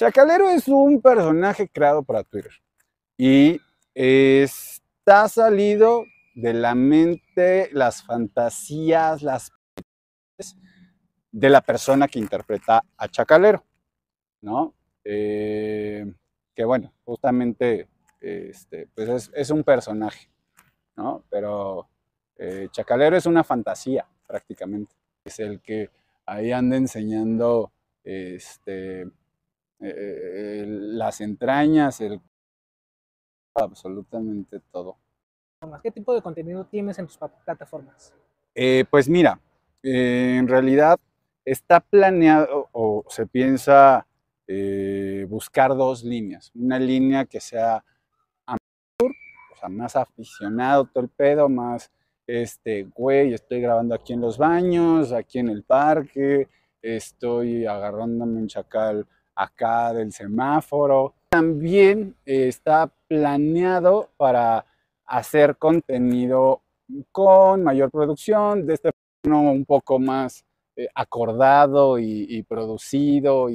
Chacalero es un personaje creado para Twitter y está salido de la mente, las fantasías, las de la persona que interpreta a Chacalero, ¿no? Eh, que bueno, justamente este, pues es, un personaje, ¿no? Pero eh, Chacalero es una fantasía prácticamente, es el que ahí anda enseñando este, eh, las entrañas, el absolutamente todo. ¿Qué tipo de contenido tienes en tus plataformas? Eh, pues mira, eh, en realidad está planeado o se piensa buscar dos líneas. Una línea que sea amateur, o sea, más aficionado todo el pedo, más este, güey, estoy grabando aquí en los baños, aquí en el parque, estoy agarrándome un chacal acá del semáforo. También eh, está planeado para hacer contenido con mayor producción, de este un poco más eh, acordado y, y producido